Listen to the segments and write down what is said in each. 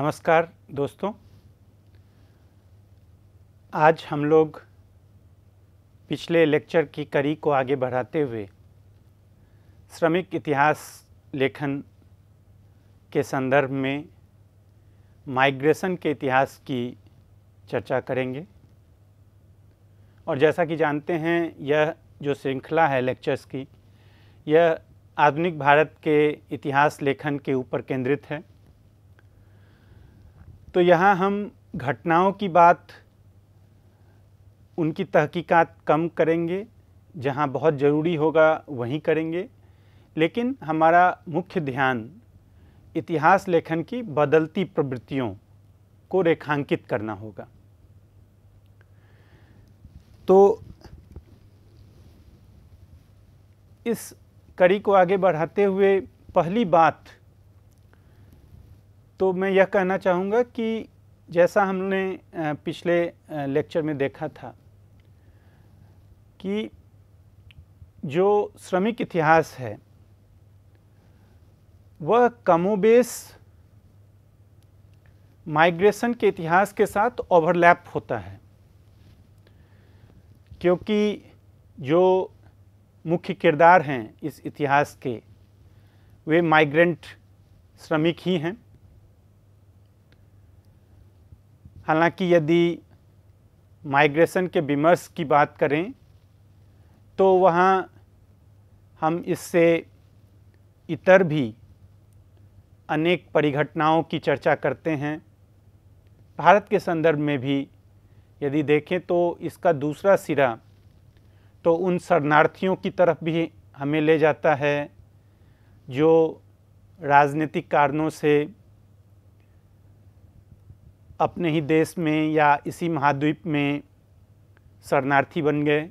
नमस्कार दोस्तों आज हम लोग पिछले लेक्चर की कड़ी को आगे बढ़ाते हुए श्रमिक इतिहास लेखन के संदर्भ में माइग्रेशन के इतिहास की चर्चा करेंगे और जैसा कि जानते हैं यह जो श्रृंखला है लेक्चर्स की यह आधुनिक भारत के इतिहास लेखन के ऊपर केंद्रित है तो यहाँ हम घटनाओं की बात उनकी तहकीकात कम करेंगे जहाँ बहुत ज़रूरी होगा वहीं करेंगे लेकिन हमारा मुख्य ध्यान इतिहास लेखन की बदलती प्रवृत्तियों को रेखांकित करना होगा तो इस कड़ी को आगे बढ़ाते हुए पहली बात तो मैं यह कहना चाहूँगा कि जैसा हमने पिछले लेक्चर में देखा था कि जो श्रमिक इतिहास है वह कमोबेश माइग्रेशन के इतिहास के साथ ओवरलैप होता है क्योंकि जो मुख्य किरदार हैं इस इतिहास के वे माइग्रेंट श्रमिक ही हैं हालांकि यदि माइग्रेशन के विमर्श की बात करें तो वहाँ हम इससे इतर भी अनेक परिघटनाओं की चर्चा करते हैं भारत के संदर्भ में भी यदि देखें तो इसका दूसरा सिरा तो उन शरणार्थियों की तरफ भी हमें ले जाता है जो राजनीतिक कारणों से अपने ही देश में या इसी महाद्वीप में शरणार्थी बन गए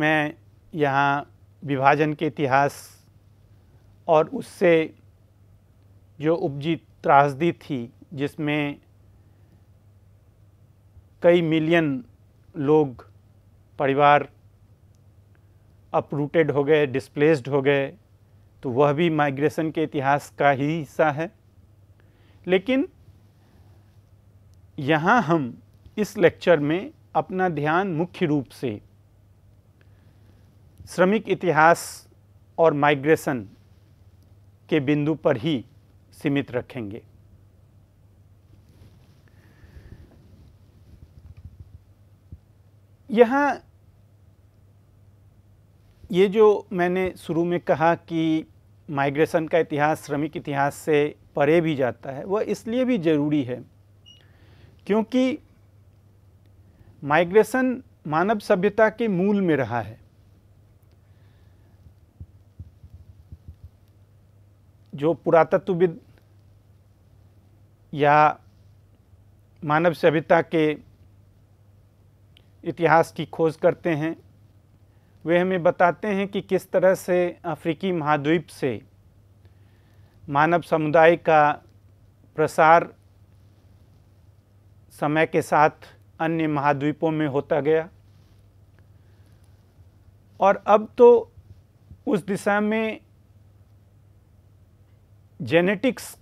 मैं यहाँ विभाजन के इतिहास और उससे जो उपजी त्रासदी थी जिसमें कई मिलियन लोग परिवार अपरूटेड हो गए डिस्प्लेस्ड हो गए तो वह भी माइग्रेशन के इतिहास का ही हिस्सा है लेकिन यहाँ हम इस लेक्चर में अपना ध्यान मुख्य रूप से श्रमिक इतिहास और माइग्रेशन के बिंदु पर ही सीमित रखेंगे यहाँ ये जो मैंने शुरू में कहा कि माइग्रेशन का इतिहास श्रमिक इतिहास से परे भी जाता है वह इसलिए भी ज़रूरी है क्योंकि माइग्रेशन मानव सभ्यता के मूल में रहा है जो पुरातत्वविद या मानव सभ्यता के इतिहास की खोज करते हैं वे हमें बताते हैं कि किस तरह से अफ्रीकी महाद्वीप से मानव समुदाय का प्रसार समय के साथ अन्य महाद्वीपों में होता गया और अब तो उस दिशा में जेनेटिक्स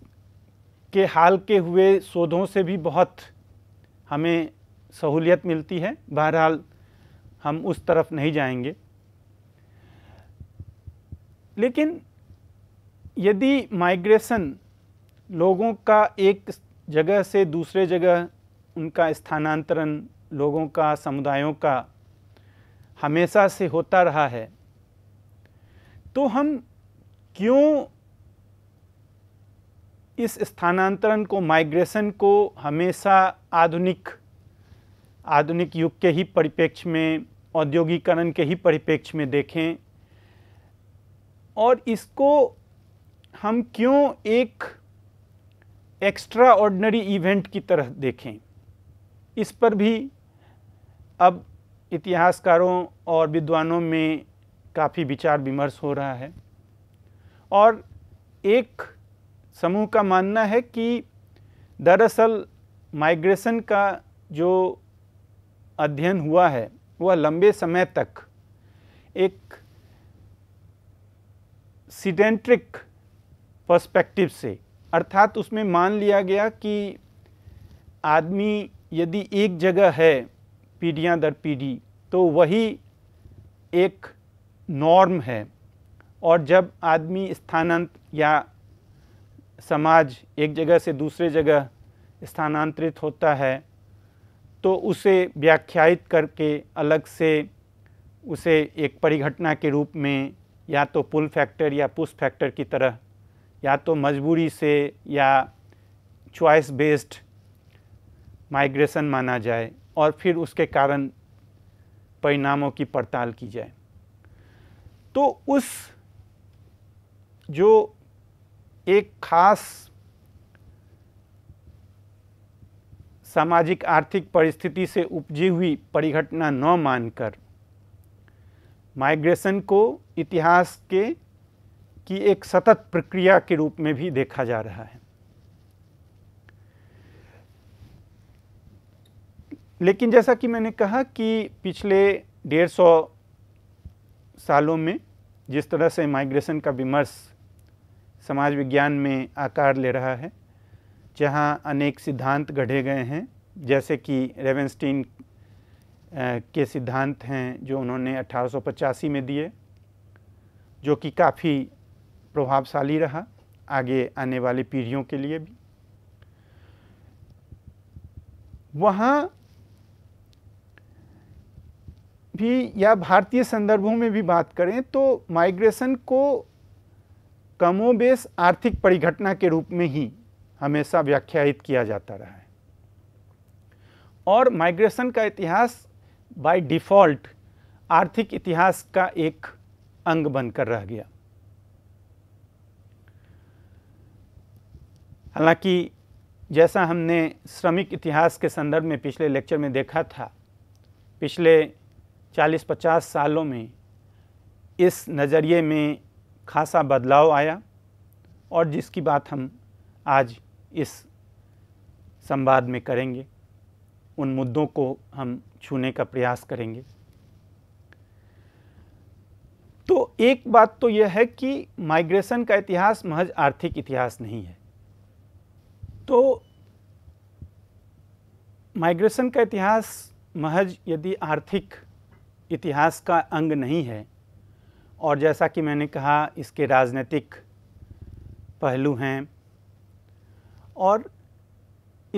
के हाल के हुए शोधों से भी बहुत हमें सहूलियत मिलती है बहरहाल हम उस तरफ नहीं जाएंगे लेकिन यदि माइग्रेशन लोगों का एक जगह से दूसरे जगह उनका स्थानांतरण लोगों का समुदायों का हमेशा से होता रहा है तो हम क्यों इस स्थानांतरण को माइग्रेशन को हमेशा आधुनिक आधुनिक युग के ही परिप्रेक्ष्य में औद्योगिकरण के ही परिप्रेक्ष्य में देखें और इसको हम क्यों एक एक्स्ट्रा ऑर्डनरी इवेंट की तरह देखें इस पर भी अब इतिहासकारों और विद्वानों में काफ़ी विचार विमर्श हो रहा है और एक समूह का मानना है कि दरअसल माइग्रेशन का जो अध्ययन हुआ है वह लंबे समय तक एक सीडेंट्रिक पर्सपेक्टिव से अर्थात उसमें मान लिया गया कि आदमी यदि एक जगह है पीढ़ियाँ दर पीढ़ी तो वही एक नॉर्म है और जब आदमी स्थानांत या समाज एक जगह से दूसरे जगह स्थानांतरित होता है तो उसे व्याख्यायित करके अलग से उसे एक परिघटना के रूप में या तो पुल फैक्टर या पुश फैक्टर की तरह या तो मजबूरी से या चॉइस बेस्ड माइग्रेशन माना जाए और फिर उसके कारण परिणामों की पड़ताल की जाए तो उस जो एक खास सामाजिक आर्थिक परिस्थिति से उपजी हुई परिघटना न मानकर माइग्रेशन को इतिहास के की एक सतत प्रक्रिया के रूप में भी देखा जा रहा है लेकिन जैसा कि मैंने कहा कि पिछले डेढ़ सौ सालों में जिस तरह से माइग्रेशन का विमर्श समाज विज्ञान में आकार ले रहा है जहाँ अनेक सिद्धांत गढ़े गए हैं जैसे कि रेवेंस्टीन के सिद्धांत हैं जो उन्होंने अठारह में दिए जो कि काफ़ी प्रभावशाली रहा आगे आने वाली पीढ़ियों के लिए भी वहाँ भी या भारतीय संदर्भों में भी बात करें तो माइग्रेशन को कमोबेश आर्थिक परिघटना के रूप में ही हमेशा व्याख्यायित किया जाता रहा है और माइग्रेशन का इतिहास बाय डिफ़ॉल्ट आर्थिक इतिहास का एक अंग बनकर रह गया हालांकि जैसा हमने श्रमिक इतिहास के संदर्भ में पिछले लेक्चर में देखा था पिछले 40-50 सालों में इस नज़रिए में खासा बदलाव आया और जिसकी बात हम आज इस संवाद में करेंगे उन मुद्दों को हम छूने का प्रयास करेंगे तो एक बात तो यह है कि माइग्रेशन का इतिहास महज आर्थिक इतिहास नहीं है तो माइग्रेशन का इतिहास महज यदि आर्थिक इतिहास का अंग नहीं है और जैसा कि मैंने कहा इसके राजनीतिक पहलू हैं और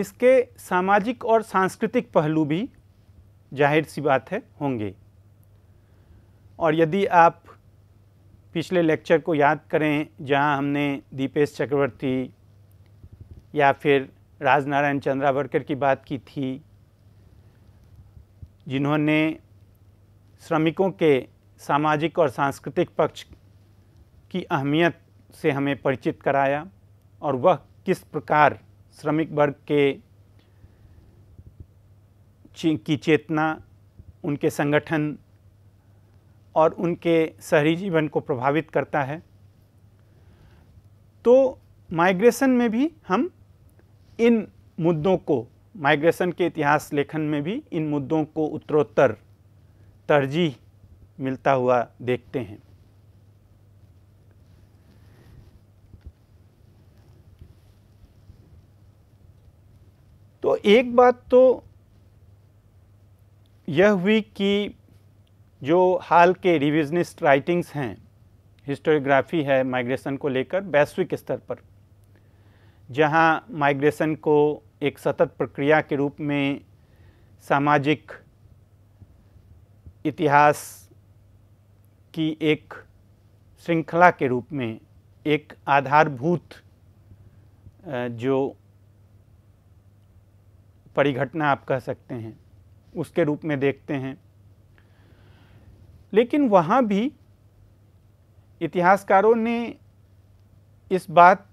इसके सामाजिक और सांस्कृतिक पहलू भी जाहिर सी बात है होंगे और यदि आप पिछले लेक्चर को याद करें जहां हमने दीपेश चक्रवर्ती या फिर राजनारायण चंद्रावरकर की बात की थी जिन्होंने श्रमिकों के सामाजिक और सांस्कृतिक पक्ष की अहमियत से हमें परिचित कराया और वह किस प्रकार श्रमिक वर्ग के की चेतना उनके संगठन और उनके शहरी जीवन को प्रभावित करता है तो माइग्रेशन में भी हम इन मुद्दों को माइग्रेशन के इतिहास लेखन में भी इन मुद्दों को उत्तरोत्तर तरजीह मिलता हुआ देखते हैं तो एक बात तो यह हुई कि जो हाल के रिविजनिस्ट राइटिंग्स हैं हिस्टोरियोग्राफी है माइग्रेशन को लेकर वैश्विक स्तर पर जहां माइग्रेशन को एक सतत प्रक्रिया के रूप में सामाजिक इतिहास की एक श्रृंखला के रूप में एक आधारभूत जो परिघटना आप कह सकते हैं उसके रूप में देखते हैं लेकिन वहाँ भी इतिहासकारों ने इस बात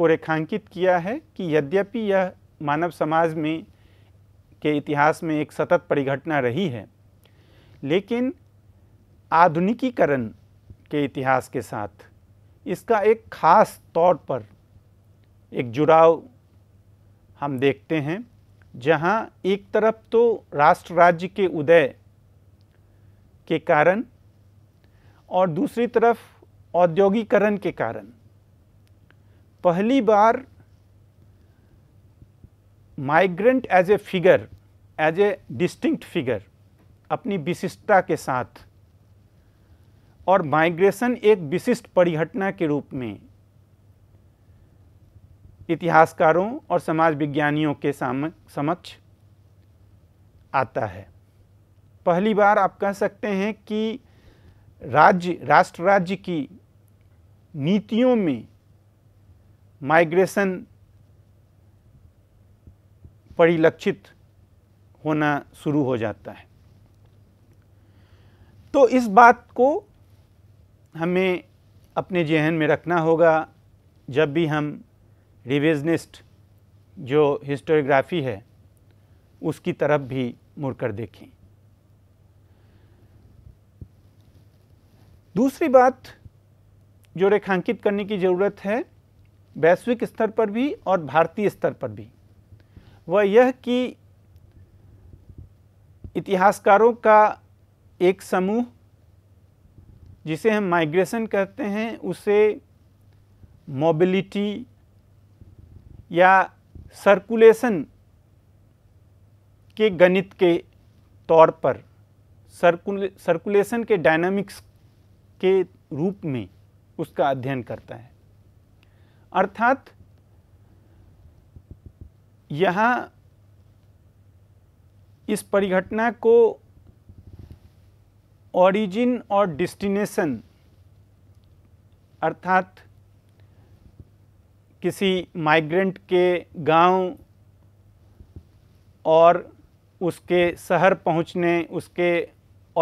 को रेखांकित किया है कि यद्यपि यह मानव समाज में के इतिहास में एक सतत परिघटना रही है लेकिन आधुनिकीकरण के इतिहास के साथ इसका एक ख़ास तौर पर एक जुड़ाव हम देखते हैं जहां एक तरफ तो राष्ट्र राज्य के उदय के कारण और दूसरी तरफ औद्योगिकरण के कारण पहली बार migrant as a figure as a distinct figure अपनी विशिष्टता के साथ और माइग्रेशन एक विशिष्ट परिघटना के रूप में इतिहासकारों और समाज विज्ञानियों के समक्ष आता है पहली बार आप कह सकते हैं कि राज्य राष्ट्र राज्य की नीतियों में माइग्रेशन परिलक्षित होना शुरू हो जाता है तो इस बात को हमें अपने जहन में रखना होगा जब भी हम रिविजनिस्ट जो हिस्टोरियोग्राफी है उसकी तरफ भी मुड़कर देखें दूसरी बात जो रेखांकित करने की ज़रूरत है वैश्विक स्तर पर भी और भारतीय स्तर पर भी वह यह कि इतिहासकारों का एक समूह जिसे हम माइग्रेशन कहते हैं उसे मोबिलिटी या सर्कुलेशन के गणित के तौर पर सर्कुले सर्कुलेशन के डायनामिक्स के रूप में उसका अध्ययन करता है अर्थात यहाँ इस परिघटना को ओरिजिन और डिस्टिनेशन अर्थात किसी माइग्रेंट के गांव और उसके शहर पहुंचने उसके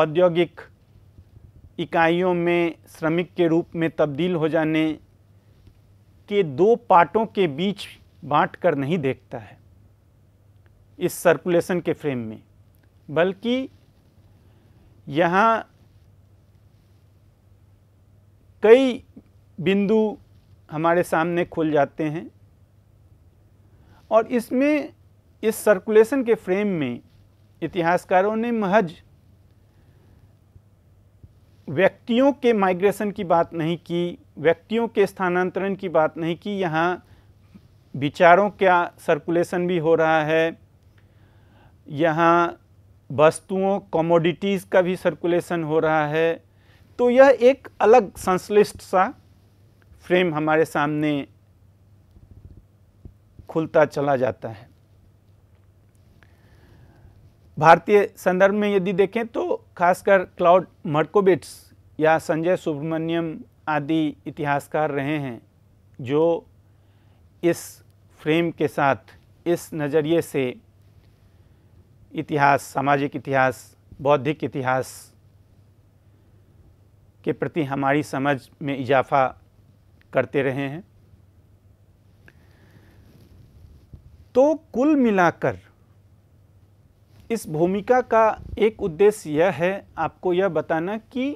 औद्योगिक इकाइयों में श्रमिक के रूप में तब्दील हो जाने के दो पार्टों के बीच बांट कर नहीं देखता है इस सर्कुलेशन के फ्रेम में बल्कि यहाँ कई बिंदु हमारे सामने खुल जाते हैं और इसमें इस सर्कुलेशन के फ्रेम में इतिहासकारों ने महज व्यक्तियों के माइग्रेशन की बात नहीं की व्यक्तियों के स्थानांतरण की बात नहीं की यहाँ विचारों का सर्कुलेशन भी हो रहा है यहाँ वस्तुओं कमोडिटीज़ का भी सर्कुलेशन हो रहा है तो यह एक अलग संश्लिष्ट सा फ्रेम हमारे सामने खुलता चला जाता है भारतीय संदर्भ में यदि देखें तो खासकर क्लाउड मर्कोबिट्स या संजय सुब्रमण्यम आदि इतिहासकार रहे हैं जो इस फ्रेम के साथ इस नज़रिए से इतिहास सामाजिक इतिहास बौद्धिक इतिहास के प्रति हमारी समझ में इजाफा करते रहे हैं तो कुल मिलाकर इस भूमिका का एक उद्देश्य यह है आपको यह बताना कि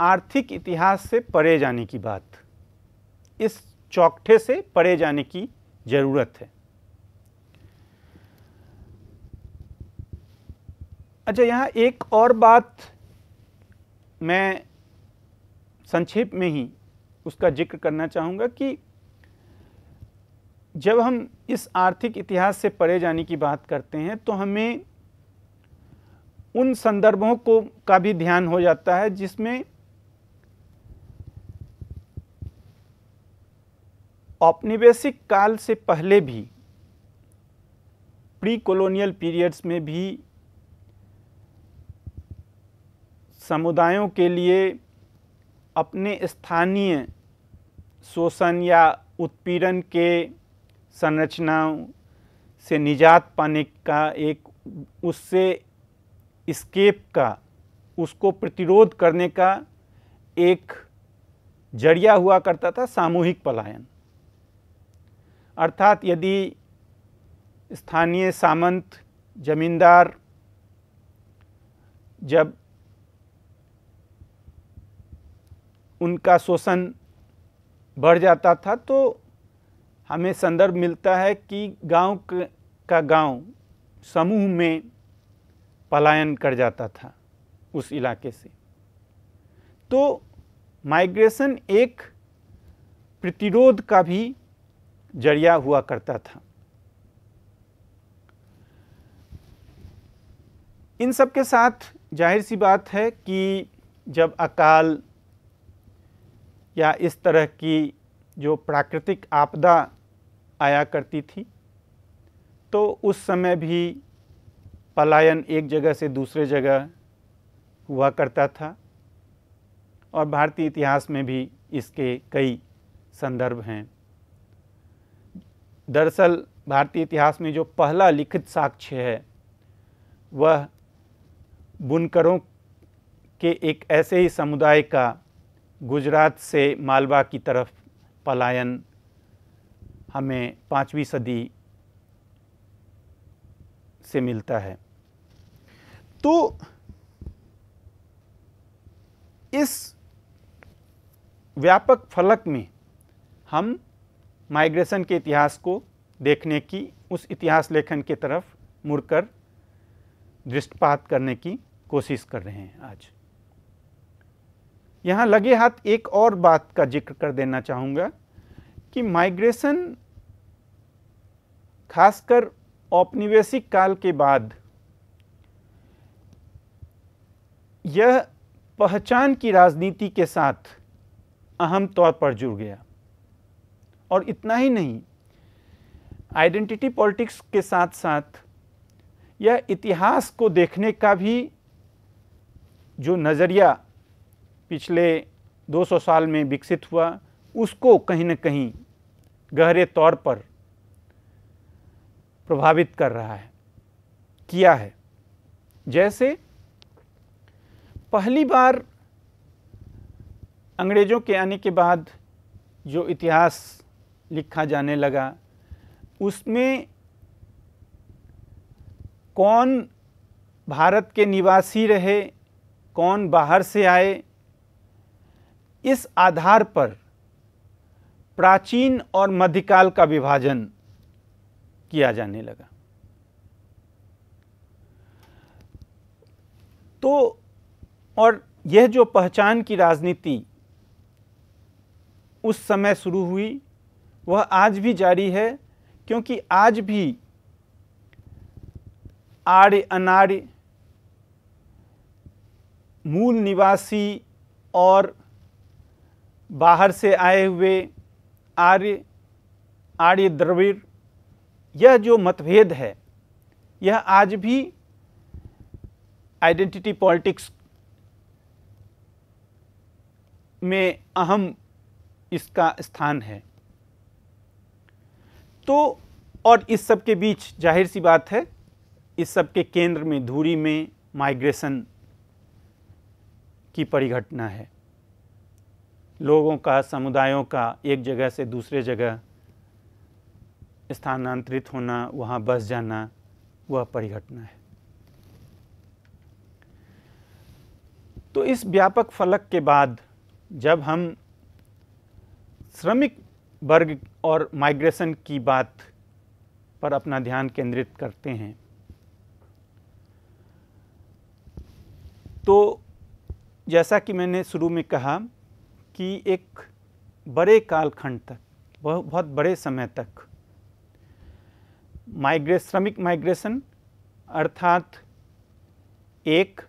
आर्थिक इतिहास से परे जाने की बात इस चौकठे से परे जाने की ज़रूरत है अच्छा यहाँ एक और बात मैं संक्षेप में ही उसका जिक्र करना चाहूँगा कि जब हम इस आर्थिक इतिहास से परे जाने की बात करते हैं तो हमें उन संदर्भों को का भी ध्यान हो जाता है जिसमें औपनिवेशिक काल से पहले भी प्री कॉलोनियल पीरियड्स में भी समुदायों के लिए अपने स्थानीय शोषण या उत्पीड़न के संरचनाओं से निजात पाने का एक उससे स्केप का उसको प्रतिरोध करने का एक जरिया हुआ करता था सामूहिक पलायन अर्थात यदि स्थानीय सामंत जमींदार जब उनका शोषण बढ़ जाता था तो हमें संदर्भ मिलता है कि गांव का गांव समूह में पलायन कर जाता था उस इलाके से तो माइग्रेशन एक प्रतिरोध का भी जरिया हुआ करता था इन सब के साथ जाहिर सी बात है कि जब अकाल या इस तरह की जो प्राकृतिक आपदा आया करती थी तो उस समय भी पलायन एक जगह से दूसरे जगह हुआ करता था और भारतीय इतिहास में भी इसके कई संदर्भ हैं दरअसल भारतीय इतिहास में जो पहला लिखित साक्ष्य है वह बुनकरों के एक ऐसे ही समुदाय का गुजरात से मालवा की तरफ पलायन हमें पाँचवीं सदी से मिलता है तो इस व्यापक फलक में हम माइग्रेशन के इतिहास को देखने की उस इतिहास लेखन की तरफ मुड़कर दृष्टपात करने की कोशिश कर रहे हैं आज यहाँ लगे हाथ एक और बात का जिक्र कर देना चाहूँगा कि माइग्रेशन खासकर औपनिवेशिक काल के बाद यह पहचान की राजनीति के साथ अहम तौर पर जुड़ गया और इतना ही नहीं आइडेंटिटी पॉलिटिक्स के साथ साथ यह इतिहास को देखने का भी जो नज़रिया पिछले 200 साल में विकसित हुआ उसको कहीं न कहीं गहरे तौर पर प्रभावित कर रहा है किया है जैसे पहली बार अंग्रेज़ों के आने के बाद जो इतिहास लिखा जाने लगा उसमें कौन भारत के निवासी रहे कौन बाहर से आए इस आधार पर प्राचीन और मध्यकाल का विभाजन किया जाने लगा तो और यह जो पहचान की राजनीति उस समय शुरू हुई वह आज भी जारी है क्योंकि आज भी आर्य अनार्य मूल निवासी और बाहर से आए हुए आर्य आर्य द्रविड़ यह जो मतभेद है यह आज भी आइडेंटिटी पॉलिटिक्स में अहम इसका स्थान है तो और इस सब के बीच जाहिर सी बात है इस सब के केंद्र में धूरी में माइग्रेशन की परिघटना है लोगों का समुदायों का एक जगह से दूसरे जगह स्थानांतरित होना वहाँ बस जाना वह परिघटना है तो इस व्यापक फलक के बाद जब हम श्रमिक वर्ग और माइग्रेशन की बात पर अपना ध्यान केंद्रित करते हैं तो जैसा कि मैंने शुरू में कहा कि एक बड़े कालखंड तक बहुत बड़े समय तक माइग्रे श्रमिक माइग्रेशन अर्थात एक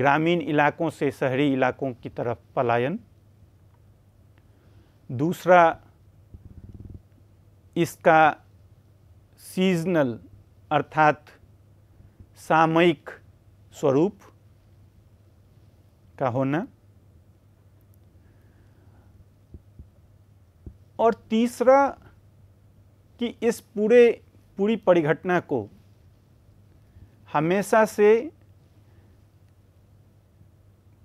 ग्रामीण इलाकों से शहरी इलाकों की तरफ पलायन दूसरा इसका सीजनल अर्थात सामयिक स्वरूप का होना और तीसरा कि इस पूरे पूरी परिघटना को हमेशा से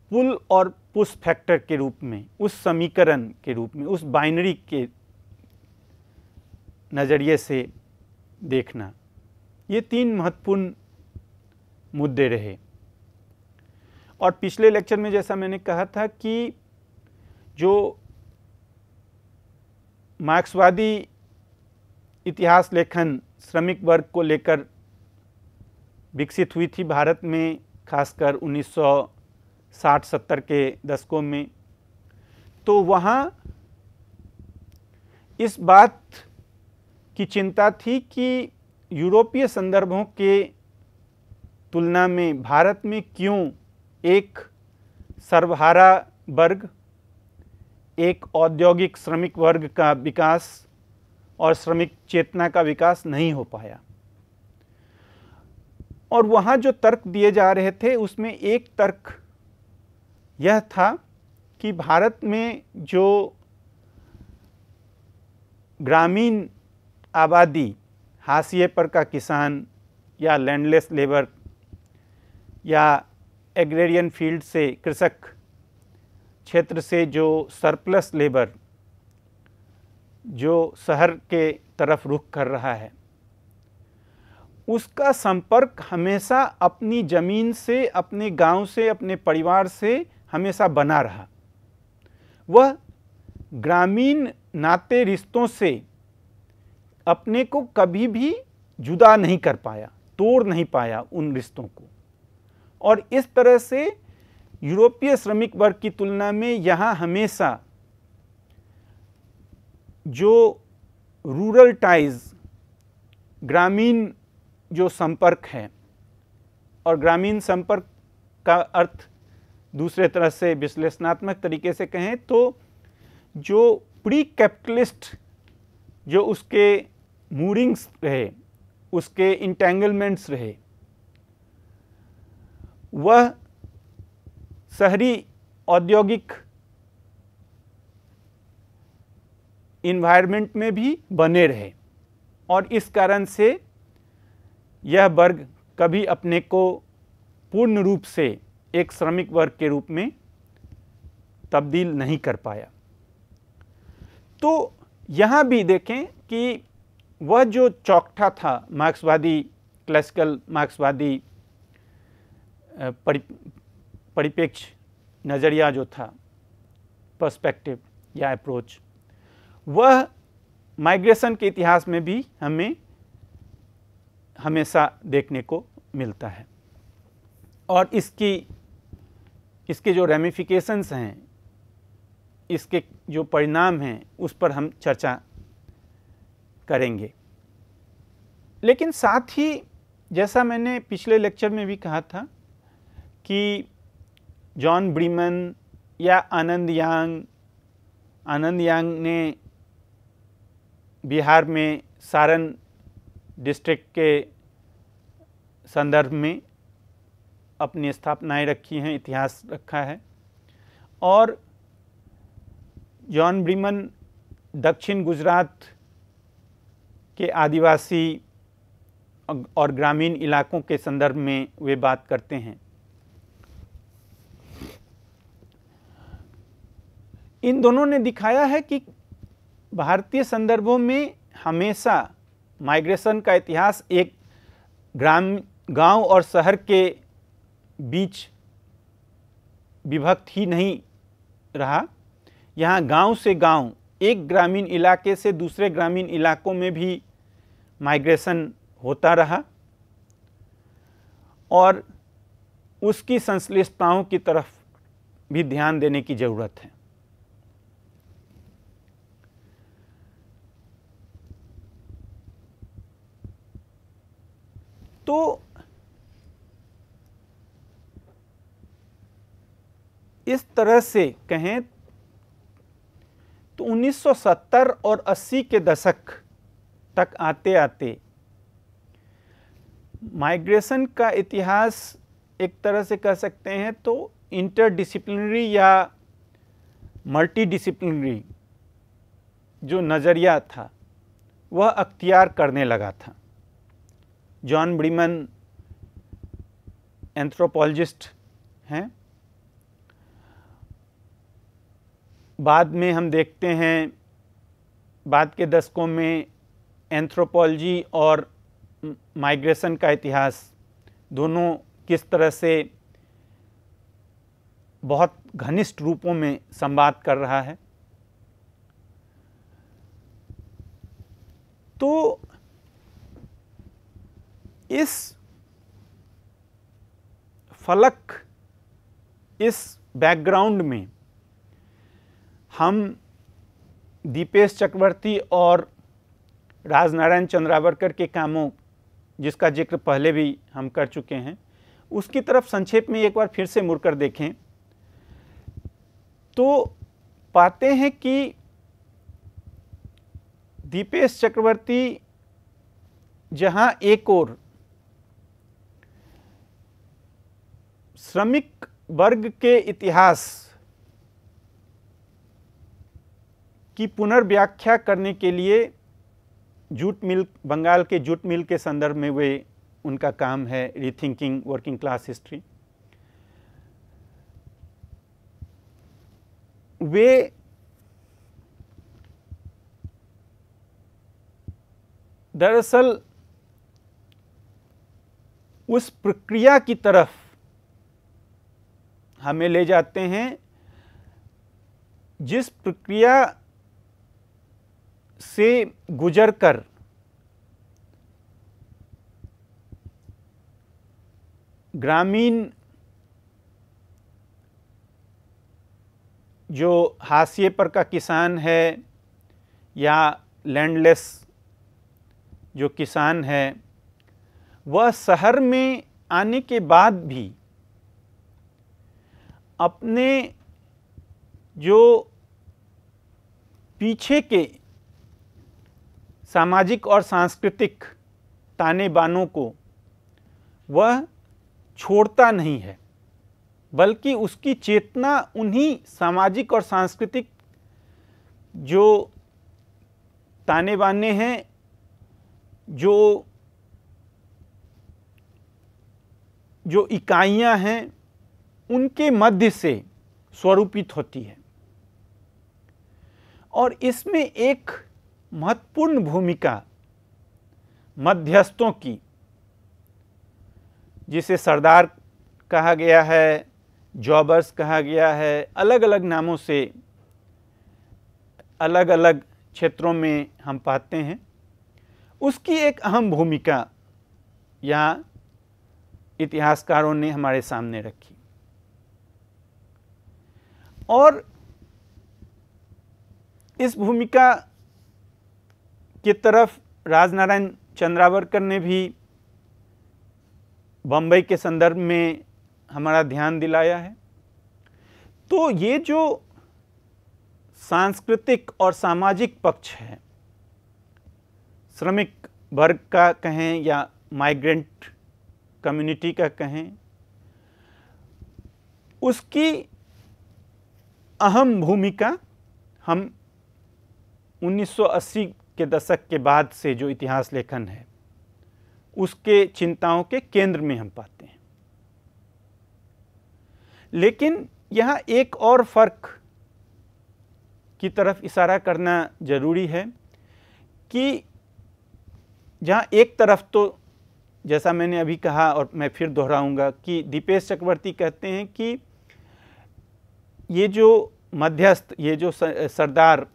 पुल और पुश फैक्टर के रूप में उस समीकरण के रूप में उस बाइनरी के नज़रिए से देखना ये तीन महत्वपूर्ण मुद्दे रहे और पिछले लेक्चर में जैसा मैंने कहा था कि जो मार्क्सवादी इतिहास लेखन श्रमिक वर्ग को लेकर विकसित हुई थी भारत में खासकर 1960-70 के दशकों में तो वहाँ इस बात की चिंता थी कि यूरोपीय संदर्भों के तुलना में भारत में क्यों एक सर्वहारा वर्ग एक औद्योगिक श्रमिक वर्ग का विकास और श्रमिक चेतना का विकास नहीं हो पाया और वहाँ जो तर्क दिए जा रहे थे उसमें एक तर्क यह था कि भारत में जो ग्रामीण आबादी हाशिए पर का किसान या लैंडलेस लेबर या एग्रेरियन फील्ड से कृषक क्षेत्र से जो सरप्लस लेबर जो शहर के तरफ रुख कर रहा है उसका संपर्क हमेशा अपनी ज़मीन से अपने गांव से अपने परिवार से हमेशा बना रहा वह ग्रामीण नाते रिश्तों से अपने को कभी भी जुदा नहीं कर पाया तोड़ नहीं पाया उन रिश्तों को और इस तरह से यूरोपीय श्रमिक वर्ग की तुलना में यहाँ हमेशा जो रूरल टाइज ग्रामीण जो संपर्क है और ग्रामीण संपर्क का अर्थ दूसरे तरह से विश्लेषणात्मक तरीके से कहें तो जो प्री कैपिटलिस्ट जो उसके मूरिंग्स रहे उसके इंटेंगलमेंट्स रहे वह शहरी औद्योगिक इन्वायरमेंट में भी बने रहे और इस कारण से यह वर्ग कभी अपने को पूर्ण रूप से एक श्रमिक वर्ग के रूप में तब्दील नहीं कर पाया तो यहाँ भी देखें कि वह जो चौकठा था मार्क्सवादी क्लासिकल मार्क्सवादी परि परिपेक्ष नज़रिया जो था पर्सपेक्टिव या अप्रोच वह माइग्रेशन के इतिहास में भी हमें हमेशा देखने को मिलता है और इसकी इसके जो रेमिफिकेशंस हैं इसके जो परिणाम हैं उस पर हम चर्चा करेंगे लेकिन साथ ही जैसा मैंने पिछले लेक्चर में भी कहा था कि जॉन ब्रीमन या आनंद यांग आनंद यांग ने बिहार में सारण डिस्ट्रिक्ट के संदर्भ में अपनी स्थापनाएं रखी हैं इतिहास रखा है और जॉन ब्रीमन दक्षिण गुजरात के आदिवासी और ग्रामीण इलाकों के संदर्भ में वे बात करते हैं इन दोनों ने दिखाया है कि भारतीय संदर्भों में हमेशा माइग्रेशन का इतिहास एक ग्राम गांव और शहर के बीच विभक्त ही नहीं रहा यहाँ गांव से गांव एक ग्रामीण इलाके से दूसरे ग्रामीण इलाकों में भी माइग्रेशन होता रहा और उसकी संश्लिष्टताओं की तरफ भी ध्यान देने की ज़रूरत है तो इस तरह से कहें तो 1970 और 80 के दशक तक आते आते माइग्रेशन का इतिहास एक तरह से कह सकते हैं तो इंटरडिसिप्लिनरी या मल्टीडिसिप्लिनरी जो नज़रिया था वह अख्तियार करने लगा था जॉन ब्रीमन एंथ्रोपोलॉजिस्ट हैं बाद में हम देखते हैं बाद के दशकों में एंथ्रोपोलॉजी और माइग्रेशन का इतिहास दोनों किस तरह से बहुत घनिष्ठ रूपों में संवाद कर रहा है तो इस फलक इस बैकग्राउंड में हम दीपेश चक्रवर्ती और राजनारायण चंद्रावरकर के कामों जिसका जिक्र पहले भी हम कर चुके हैं उसकी तरफ संक्षेप में एक बार फिर से मुड़कर देखें तो पाते हैं कि दीपेश चक्रवर्ती जहां एक और श्रमिक वर्ग के इतिहास की पुनर्व्याख्या करने के लिए जूट मिल बंगाल के जूट मिल के संदर्भ में वे उनका काम है रीथिंकिंग वर्किंग क्लास हिस्ट्री वे दरअसल उस प्रक्रिया की तरफ हमें ले जाते हैं जिस प्रक्रिया से गुजर कर ग्रामीण जो हाशिए पर का किसान है या लैंडलेस जो किसान है वह शहर में आने के बाद भी अपने जो पीछे के सामाजिक और सांस्कृतिक ताने बानों को वह छोड़ता नहीं है बल्कि उसकी चेतना उन्हीं सामाजिक और सांस्कृतिक जो ताने बाने हैं जो जो इकाइयां हैं उनके मध्य से स्वरूपित होती है और इसमें एक महत्वपूर्ण भूमिका मध्यस्थों की जिसे सरदार कहा गया है जॉबर्स कहा गया है अलग अलग नामों से अलग अलग क्षेत्रों में हम पाते हैं उसकी एक अहम भूमिका यहाँ इतिहासकारों ने हमारे सामने रखी और इस भूमिका की तरफ राजनारायण चंद्रावरकर ने भी बम्बई के संदर्भ में हमारा ध्यान दिलाया है तो ये जो सांस्कृतिक और सामाजिक पक्ष है श्रमिक वर्ग का कहें या माइग्रेंट कम्युनिटी का कहें उसकी अहम भूमिका हम 1980 के दशक के बाद से जो इतिहास लेखन है उसके चिंताओं के केंद्र में हम पाते हैं लेकिन यहाँ एक और फ़र्क की तरफ इशारा करना ज़रूरी है कि जहाँ एक तरफ तो जैसा मैंने अभी कहा और मैं फिर दोहराऊंगा कि दीपेश चक्रवर्ती कहते हैं कि ये जो मध्यस्थ ये जो सरदार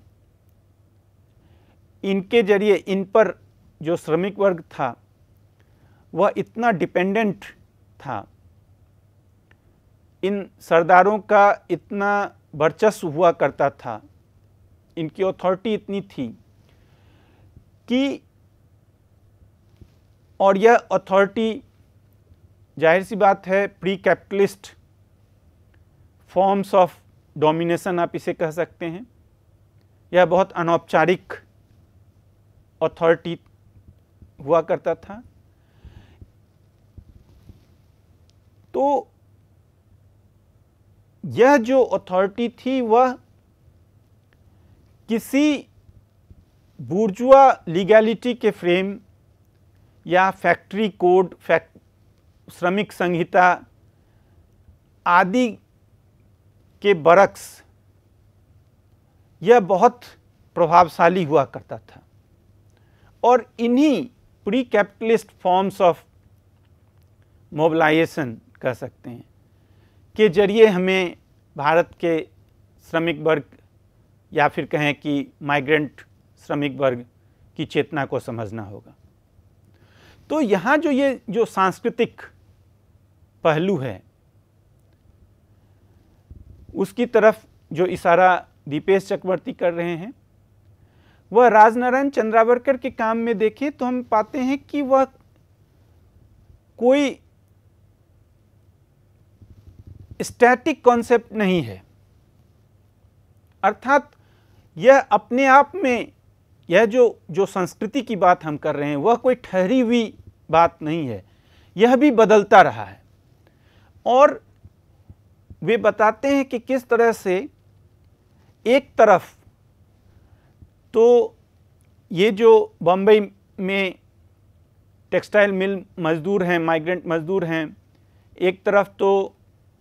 इनके जरिए इन पर जो श्रमिक वर्ग था वह इतना डिपेंडेंट था इन सरदारों का इतना वर्चस्व हुआ करता था इनकी अथॉरिटी इतनी थी कि और यह अथॉरिटी जाहिर सी बात है pre capitalist forms of domination आप इसे कह सकते हैं यह बहुत अनौपचारिक अथॉरिटी हुआ करता था तो यह जो अथॉरिटी थी वह किसी बुर्जुआ लीगैलिटी के फ्रेम या फैक्ट्री कोड फैक्ट श्रमिक संहिता आदि के बरक्स यह बहुत प्रभावशाली हुआ करता था और इन्हीं pre capitalist forms of mobilization कह सकते हैं के जरिए हमें भारत के श्रमिक वर्ग या फिर कहें कि माइग्रेंट श्रमिक वर्ग की चेतना को समझना होगा तो यहाँ जो ये जो सांस्कृतिक पहलू है उसकी तरफ जो इशारा दीपेश चक्रवर्ती कर रहे हैं वह राजनारायण चंद्रावरकर के काम में देखें तो हम पाते हैं कि वह कोई स्टैटिक कॉन्सेप्ट नहीं है अर्थात यह अपने आप में यह जो जो संस्कृति की बात हम कर रहे हैं वह कोई ठहरी हुई बात नहीं है यह भी बदलता रहा है और वे बताते हैं कि किस तरह से एक तरफ तो ये जो बम्बई में टेक्सटाइल मिल मज़दूर हैं माइग्रेंट मज़दूर हैं एक तरफ तो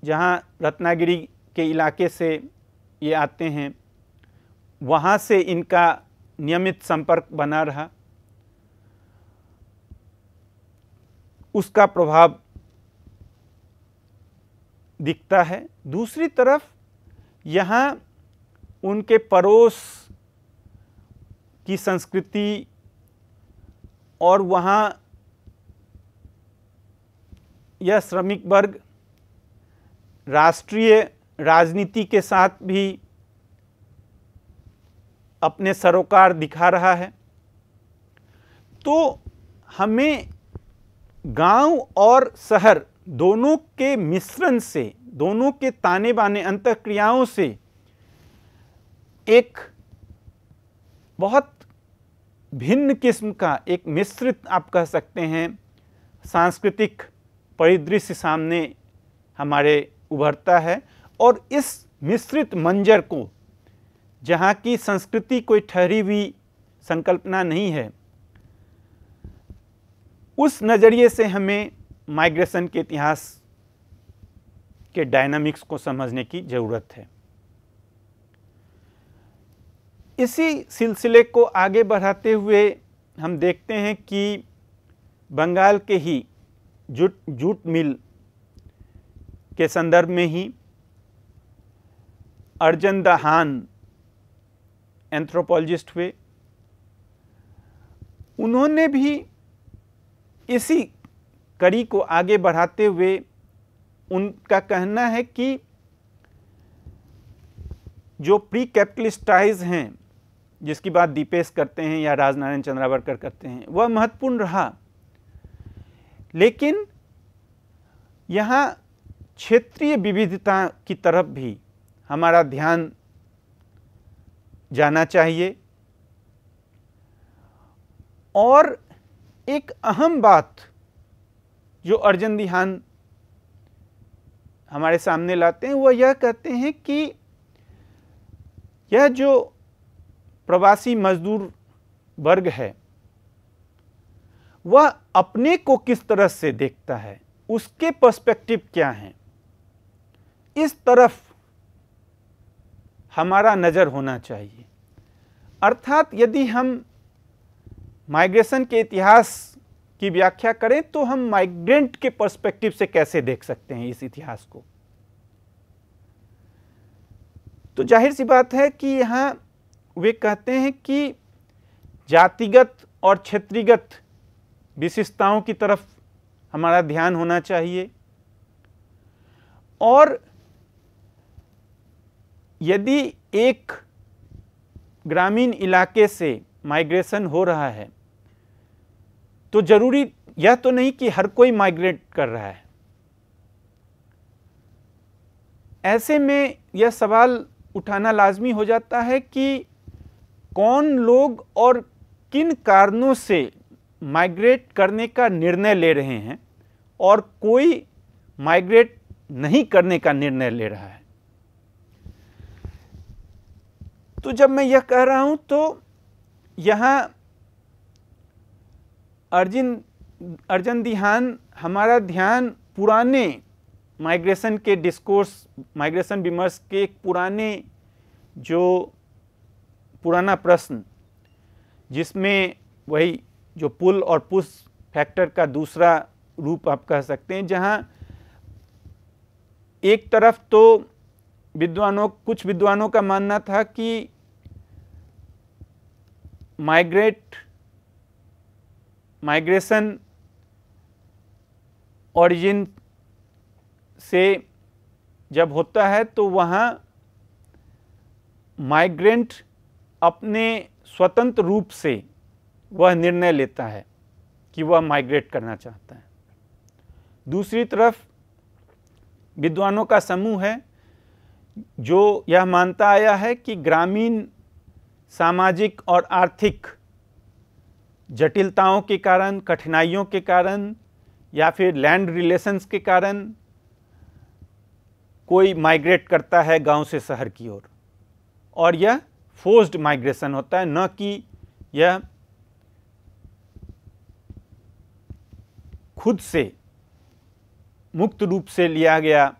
जहाँ रत्नागिरी के इलाके से ये आते हैं वहाँ से इनका नियमित संपर्क बना रहा उसका प्रभाव दिखता है दूसरी तरफ यहाँ उनके पड़ोस की संस्कृति और वहाँ यह श्रमिक वर्ग राष्ट्रीय राजनीति के साथ भी अपने सरोकार दिखा रहा है तो हमें गांव और शहर दोनों के मिश्रण से दोनों के ताने बाने अंतक्रियाओं से एक बहुत भिन्न किस्म का एक मिश्रित आप कह सकते हैं सांस्कृतिक परिदृश्य सामने हमारे उभरता है और इस मिश्रित मंजर को जहाँ की संस्कृति कोई ठहरी हुई संकल्पना नहीं है उस नज़रिए से हमें माइग्रेशन के इतिहास के डायनामिक्स को समझने की ज़रूरत है इसी सिलसिले को आगे बढ़ाते हुए हम देखते हैं कि बंगाल के ही जूट जूट मिल के संदर्भ में ही अर्जन दहान एंथ्रोपोलॉजिस्ट हुए उन्होंने भी इसी कड़ी को आगे बढ़ाते हुए उनका कहना है कि जो प्री कैपिटलिस्टाइज हैं जिसकी बात दीपेश करते हैं या राजनारायण चंद्रावरकर करते हैं वह महत्वपूर्ण रहा लेकिन यहाँ क्षेत्रीय विविधता की तरफ भी हमारा ध्यान जाना चाहिए और एक अहम बात जो अर्जन दिहान हमारे सामने लाते हैं वह यह कहते हैं कि यह जो प्रवासी मजदूर वर्ग है वह अपने को किस तरह से देखता है उसके पर्सपेक्टिव क्या हैं इस तरफ हमारा नज़र होना चाहिए अर्थात यदि हम माइग्रेशन के इतिहास की व्याख्या करें तो हम माइग्रेंट के पर्सपेक्टिव से कैसे देख सकते हैं इस इतिहास को तो जाहिर सी बात है कि यहाँ वे कहते हैं कि जातिगत और क्षेत्रीगत विशेषताओं की तरफ हमारा ध्यान होना चाहिए और यदि एक ग्रामीण इलाके से माइग्रेशन हो रहा है तो ज़रूरी यह तो नहीं कि हर कोई माइग्रेट कर रहा है ऐसे में यह सवाल उठाना लाजमी हो जाता है कि कौन लोग और किन कारणों से माइग्रेट करने का निर्णय ले रहे हैं और कोई माइग्रेट नहीं करने का निर्णय ले रहा है तो जब मैं यह कह रहा हूं तो यहाँ अर्जुन अर्जन ध्यान हमारा ध्यान पुराने माइग्रेशन के डिस्कोर्स माइग्रेशन विमर्श के एक पुराने जो पुराना प्रश्न जिसमें वही जो पुल और पुश फैक्टर का दूसरा रूप आप कह सकते हैं जहां एक तरफ तो विद्वानों कुछ विद्वानों का मानना था कि माइग्रेट माइग्रेशन ओरिजिन से जब होता है तो वहाँ माइग्रेंट अपने स्वतंत्र रूप से वह निर्णय लेता है कि वह माइग्रेट करना चाहता है दूसरी तरफ विद्वानों का समूह है जो यह मानता आया है कि ग्रामीण सामाजिक और आर्थिक जटिलताओं के कारण कठिनाइयों के कारण या फिर लैंड रिलेशंस के कारण कोई माइग्रेट करता है गांव से शहर की ओर और, और यह फोर्स्ड माइग्रेशन होता है न कि यह खुद से मुक्त रूप से लिया गया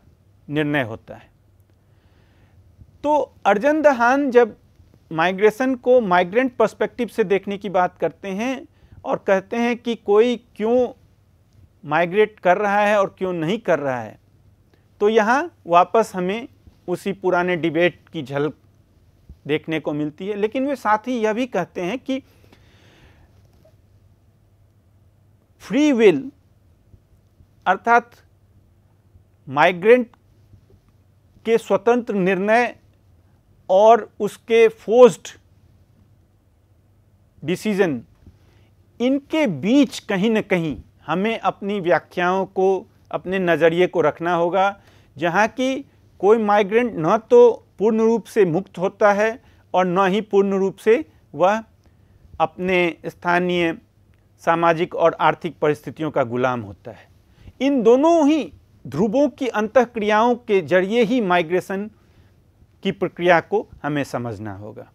निर्णय होता है तो अर्जन दहान जब माइग्रेशन को माइग्रेंट पर्सपेक्टिव से देखने की बात करते हैं और कहते हैं कि कोई क्यों माइग्रेट कर रहा है और क्यों नहीं कर रहा है तो यहाँ वापस हमें उसी पुराने डिबेट की झलक देखने को मिलती है लेकिन वे साथ ही यह भी कहते हैं कि फ्री विल अर्थात माइग्रेंट के स्वतंत्र निर्णय और उसके फोर्स्ड डिसीजन इनके बीच कहीं न कहीं हमें अपनी व्याख्याओं को अपने नज़रिए को रखना होगा जहाँ की कोई माइग्रेंट न तो पूर्ण रूप से मुक्त होता है और न ही पूर्ण रूप से वह अपने स्थानीय सामाजिक और आर्थिक परिस्थितियों का गुलाम होता है इन दोनों ही ध्रुवों की अंत क्रियाओं के जरिए ही माइग्रेशन की प्रक्रिया को हमें समझना होगा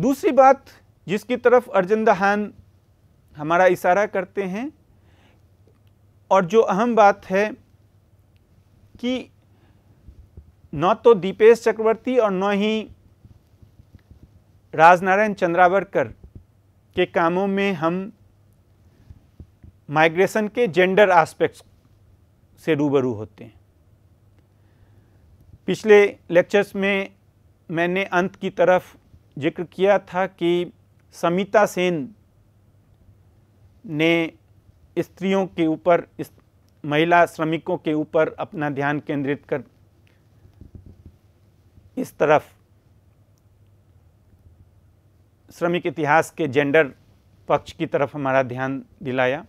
दूसरी बात जिसकी तरफ अर्जन दहान हमारा इशारा करते हैं और जो अहम बात है कि न तो दीपेश चक्रवर्ती और न ही राजनारायण चंद्रावरकर के कामों में हम माइग्रेशन के जेंडर एस्पेक्ट्स से रूबरू होते हैं पिछले लेक्चर्स में मैंने अंत की तरफ जिक्र किया था कि समिता सेन ने स्त्रियों के ऊपर महिला श्रमिकों के ऊपर अपना ध्यान केंद्रित कर इस तरफ श्रमिक इतिहास के जेंडर पक्ष की तरफ हमारा ध्यान दिलाया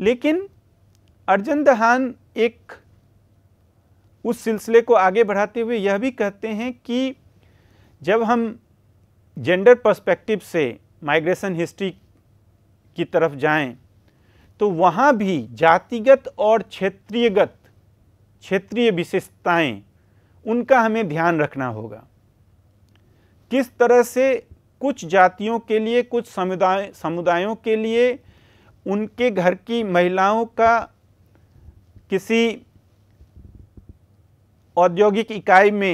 लेकिन अर्जन दहान एक उस सिलसिले को आगे बढ़ाते हुए यह भी कहते हैं कि जब हम जेंडर पर्सपेक्टिव से माइग्रेशन हिस्ट्री की तरफ जाएं तो वहाँ भी जातिगत और क्षेत्रीयगत क्षेत्रीय विशेषताएं उनका हमें ध्यान रखना होगा किस तरह से कुछ जातियों के लिए कुछ समुदाय समुदायों के लिए उनके घर की महिलाओं का किसी औद्योगिक इकाई में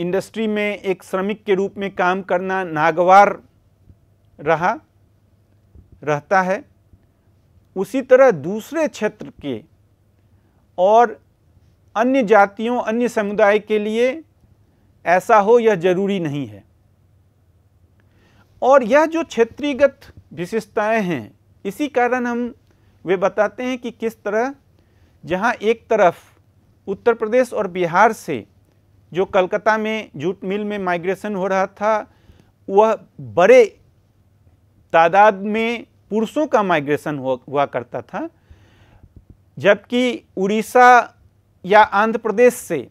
इंडस्ट्री में एक श्रमिक के रूप में काम करना नागवार रहा रहता है उसी तरह दूसरे क्षेत्र के और अन्य जातियों अन्य समुदाय के लिए ऐसा हो यह जरूरी नहीं है और यह जो क्षेत्रीगत विशेषताएं हैं इसी कारण हम वे बताते हैं कि किस तरह जहां एक तरफ उत्तर प्रदेश और बिहार से जो कलकत्ता में जूट मिल में माइग्रेशन हो रहा था वह बड़े तादाद में पुरुषों का माइग्रेशन हुआ करता था जबकि उड़ीसा या आंध्र प्रदेश से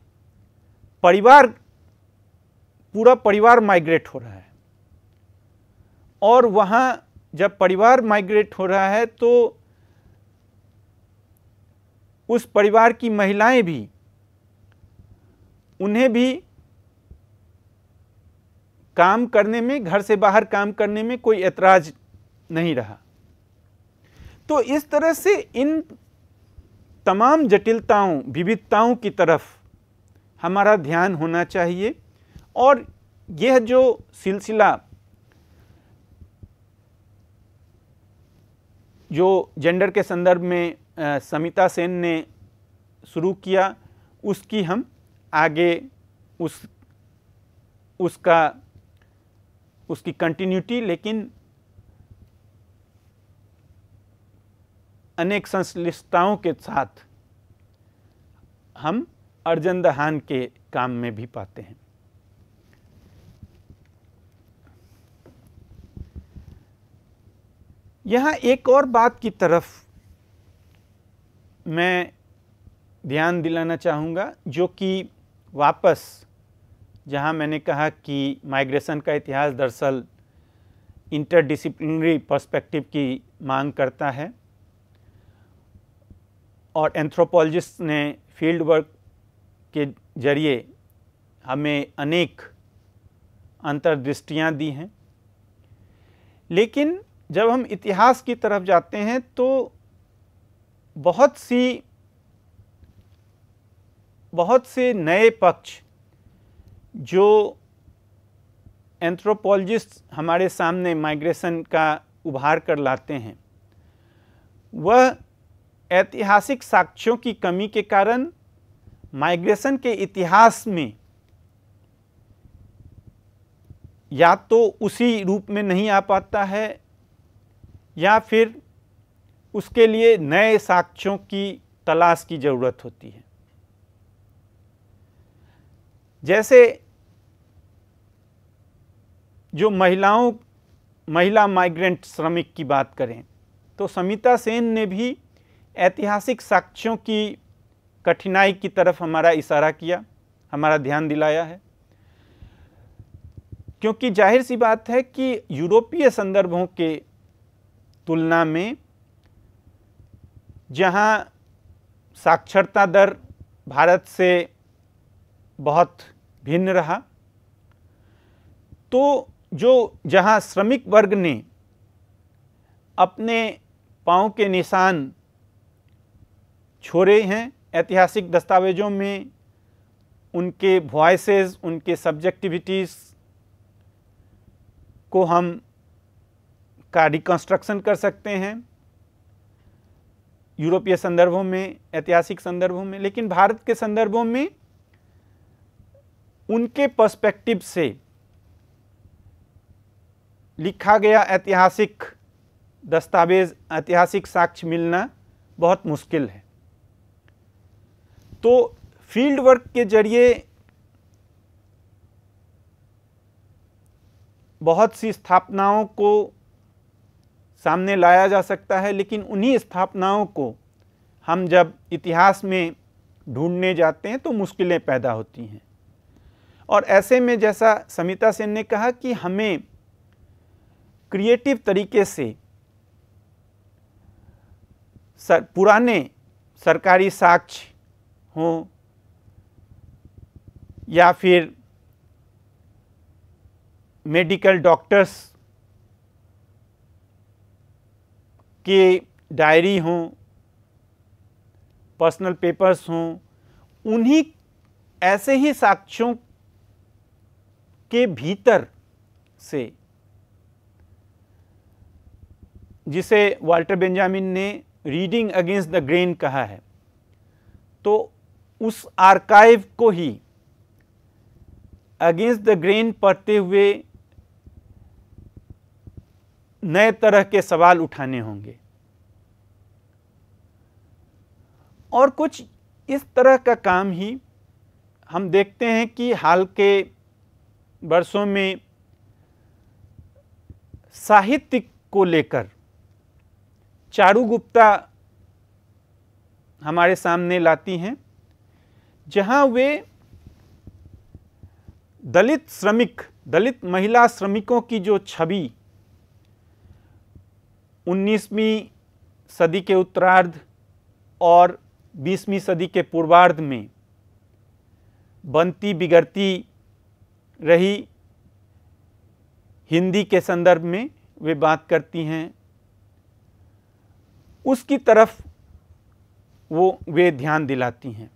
परिवार पूरा परिवार माइग्रेट हो रहा है और वहाँ जब परिवार माइग्रेट हो रहा है तो उस परिवार की महिलाएं भी उन्हें भी काम करने में घर से बाहर काम करने में कोई ऐतराज नहीं रहा तो इस तरह से इन तमाम जटिलताओं विविधताओं की तरफ हमारा ध्यान होना चाहिए और यह जो सिलसिला जो जेंडर के संदर्भ में समिता सेन ने शुरू किया उसकी हम आगे उस उसका उसकी कंटिन्यूटी लेकिन अनेक संश्लिष्टताओं के साथ हम अर्जन दहान के काम में भी पाते हैं यहाँ एक और बात की तरफ मैं ध्यान दिलाना चाहूँगा जो कि वापस जहाँ मैंने कहा कि माइग्रेशन का इतिहास दरअसल इंटरडिसिप्लिनरी पर्सपेक्टिव की मांग करता है और एंथ्रोपोलॉजिस्ट ने फील्ड वर्क के जरिए हमें अनेक अंतर्दृष्टियाँ दी हैं लेकिन जब हम इतिहास की तरफ जाते हैं तो बहुत सी बहुत से नए पक्ष जो एंथ्रोपोलॉजिस्ट हमारे सामने माइग्रेशन का उभार कर लाते हैं वह ऐतिहासिक साक्ष्यों की कमी के कारण माइग्रेशन के इतिहास में या तो उसी रूप में नहीं आ पाता है या फिर उसके लिए नए साक्ष्यों की तलाश की ज़रूरत होती है जैसे जो महिलाओं महिला माइग्रेंट श्रमिक की बात करें तो समिता सेन ने भी ऐतिहासिक साक्ष्यों की कठिनाई की तरफ हमारा इशारा किया हमारा ध्यान दिलाया है क्योंकि जाहिर सी बात है कि यूरोपीय संदर्भों के तुलना में जहाँ साक्षरता दर भारत से बहुत भिन्न रहा तो जो जहाँ श्रमिक वर्ग ने अपने पाँव के निशान छोड़े हैं ऐतिहासिक दस्तावेज़ों में उनके वॉइसेस उनके सब्जेक्टिविटीज़ को हम का रिकन्स्ट्रक्शन कर सकते हैं यूरोपीय संदर्भों में ऐतिहासिक संदर्भों में लेकिन भारत के संदर्भों में उनके पर्सपेक्टिव से लिखा गया ऐतिहासिक दस्तावेज़ ऐतिहासिक साक्ष्य मिलना बहुत मुश्किल है तो फील्ड वर्क के जरिए बहुत सी स्थापनाओं को सामने लाया जा सकता है लेकिन उन्हीं स्थापनाओं को हम जब इतिहास में ढूंढने जाते हैं तो मुश्किलें पैदा होती हैं और ऐसे में जैसा समिता सेन ने कहा कि हमें क्रिएटिव तरीके से सर, पुराने सरकारी साक्ष्य हों या फिर मेडिकल डॉक्टर्स के डायरी हो पर्सनल पेपर्स हों उन्हीं ऐसे ही साक्ष्यों के भीतर से जिसे वाल्टर बेंजामिन ने रीडिंग अगेंस्ट द ग्रेन कहा है तो उस आर्काइव को ही अगेंस्ट द ग्रेन पढ़ते हुए नए तरह के सवाल उठाने होंगे और कुछ इस तरह का काम ही हम देखते हैं कि हाल के वर्षों में साहित्य को लेकर चारू गुप्ता हमारे सामने लाती हैं जहाँ वे दलित श्रमिक दलित महिला श्रमिकों की जो छवि 19वीं सदी के उत्तरार्ध और 20वीं सदी के पूर्वार्ध में बनती बिगड़ती रही हिंदी के संदर्भ में वे बात करती हैं उसकी तरफ वो वे ध्यान दिलाती हैं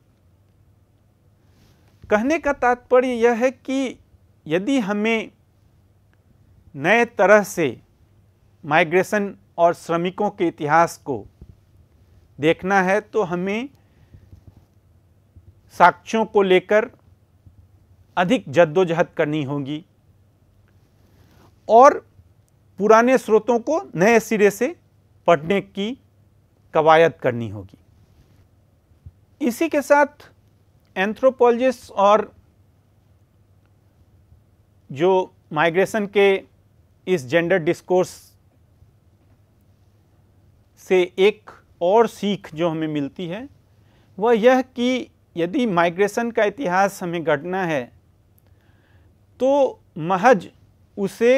कहने का तात्पर्य यह है कि यदि हमें नए तरह से माइग्रेशन और श्रमिकों के इतिहास को देखना है तो हमें साक्ष्यों को लेकर अधिक जद्दोजहद करनी होगी और पुराने स्रोतों को नए सिरे से पढ़ने की कवायद करनी होगी इसी के साथ एंथ्रोपोलॉजिस्ट और जो माइग्रेशन के इस जेंडर डिस्कोर्स से एक और सीख जो हमें मिलती है वह यह कि यदि माइग्रेशन का इतिहास हमें घटना है तो महज उसे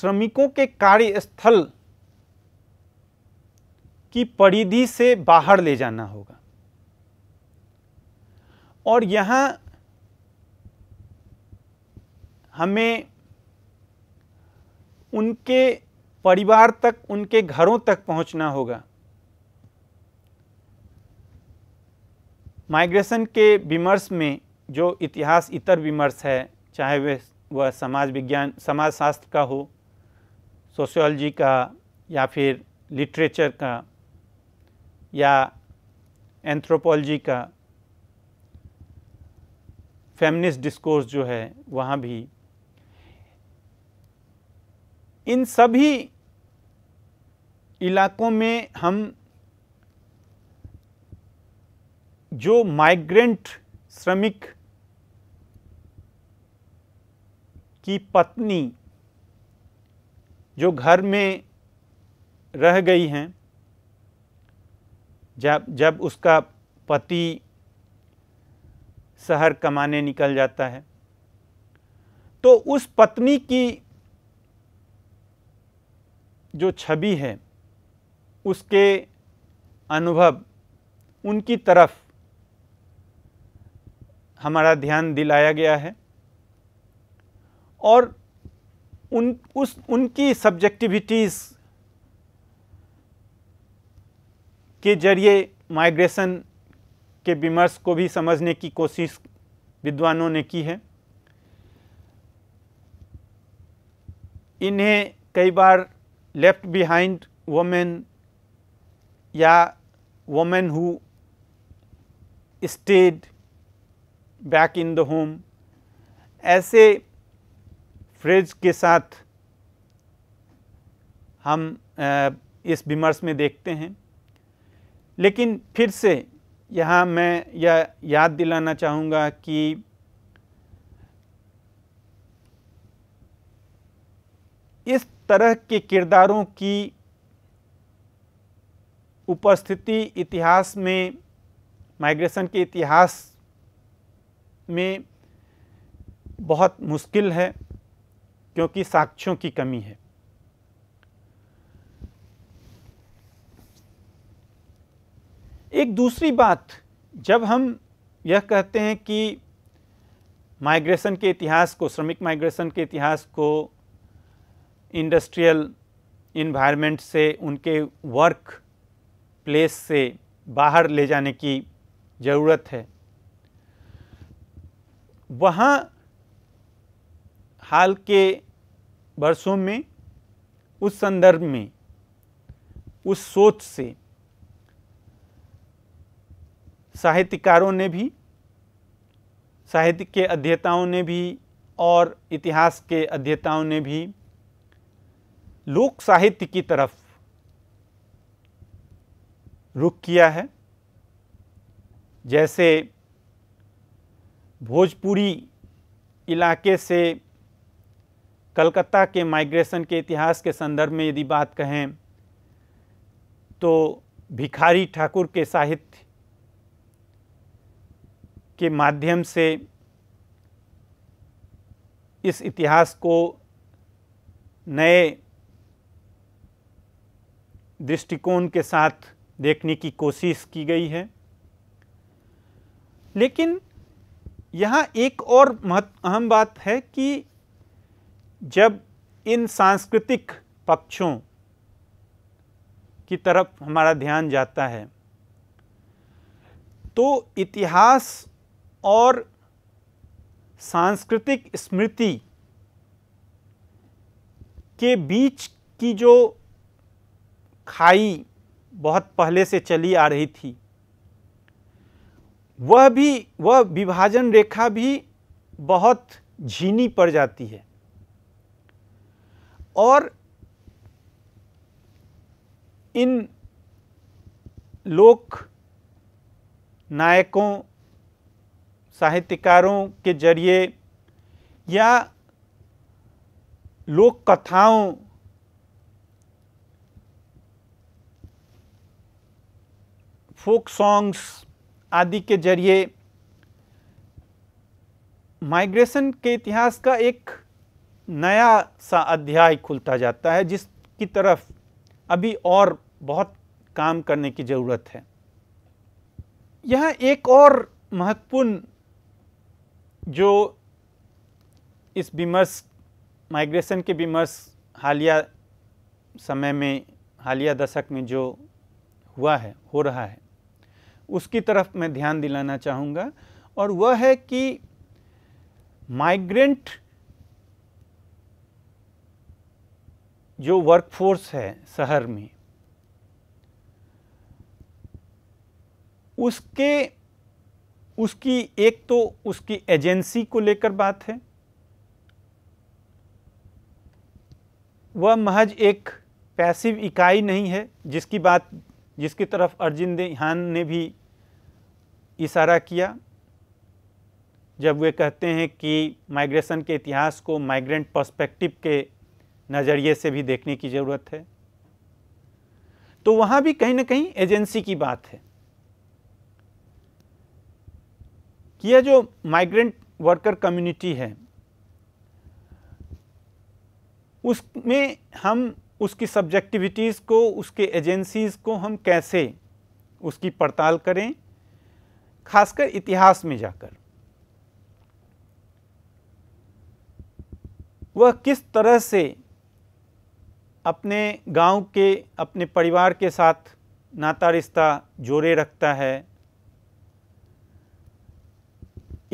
श्रमिकों के कार्यस्थल की परिधि से बाहर ले जाना होगा और यहाँ हमें उनके परिवार तक उनके घरों तक पहुँचना होगा माइग्रेशन के विमर्श में जो इतिहास इतर विमर्श है चाहे वह वह समाज विज्ञान समाजशास्त्र का हो सोशियोलॉजी का या फिर लिटरेचर का या एंथ्रोपोलॉजी का फेमिनिस्ट डिस्कोर्स जो है वहाँ भी इन सभी इलाकों में हम जो माइग्रेंट श्रमिक की पत्नी जो घर में रह गई हैं जब जब उसका पति शहर कमाने निकल जाता है तो उस पत्नी की जो छवि है उसके अनुभव उनकी तरफ हमारा ध्यान दिलाया गया है और उन उस उनकी सब्जेक्टिविटीज़ के जरिए माइग्रेशन के विमर्श को भी समझने की कोशिश विद्वानों ने की है इन्हें कई बार लेफ्ट बिहाइंड वोमेन या women who stayed back in the home ऐसे फ्रेज के साथ हम इस विमर्श में देखते हैं लेकिन फिर से यहाँ मैं यह याद दिलाना चाहूँगा कि इस तरह के किरदारों की उपस्थिति इतिहास में माइग्रेशन के इतिहास में बहुत मुश्किल है क्योंकि साक्ष्यों की कमी है एक दूसरी बात जब हम यह कहते हैं कि माइग्रेशन के इतिहास को श्रमिक माइग्रेशन के इतिहास को इंडस्ट्रियल इन्वायरमेंट से उनके वर्क प्लेस से बाहर ले जाने की ज़रूरत है वहाँ हाल के वर्षों में उस संदर्भ में उस सोच से साहित्यकारों ने भी साहित्य के अध्येताओं ने भी और इतिहास के अध्येताओं ने भी लोक साहित्य की तरफ रुख किया है जैसे भोजपुरी इलाके से कलकत्ता के माइग्रेशन के इतिहास के संदर्भ में यदि बात कहें तो भिखारी ठाकुर के साहित्य के माध्यम से इस इतिहास को नए दृष्टिकोण के साथ देखने की कोशिश की गई है लेकिन यहाँ एक और महत्व अहम बात है कि जब इन सांस्कृतिक पक्षों की तरफ हमारा ध्यान जाता है तो इतिहास और सांस्कृतिक स्मृति के बीच की जो खाई बहुत पहले से चली आ रही थी वह भी वह विभाजन रेखा भी बहुत झीनी पड़ जाती है और इन लोक नायकों साहित्यकारों के जरिए या लोक कथाओं फोक सॉन्ग्स आदि के जरिए माइग्रेशन के इतिहास का एक नया सा अध्याय खुलता जाता है जिसकी तरफ अभी और बहुत काम करने की ज़रूरत है यह एक और महत्वपूर्ण जो इस विमर्श माइग्रेशन के विमर्श हालिया समय में हालिया दशक में जो हुआ है हो रहा है उसकी तरफ मैं ध्यान दिलाना चाहूँगा और वह है कि माइग्रेंट जो वर्कफोर्स है शहर में उसके उसकी एक तो उसकी एजेंसी को लेकर बात है वह महज एक पैसिव इकाई नहीं है जिसकी बात जिसकी तरफ अर्जुन देहान ने भी इशारा किया जब वे कहते हैं कि माइग्रेशन के इतिहास को माइग्रेंट पर्सपेक्टिव के नज़रिए से भी देखने की ज़रूरत है तो वहाँ भी कहीं ना कहीं एजेंसी की बात है यह जो माइग्रेंट वर्कर कम्युनिटी है उसमें हम उसकी सब्जेक्टिविटीज़ को उसके एजेंसीज़ को हम कैसे उसकी पड़ताल करें खासकर इतिहास में जाकर वह किस तरह से अपने गांव के अपने परिवार के साथ नाता रिश्ता जोड़े रखता है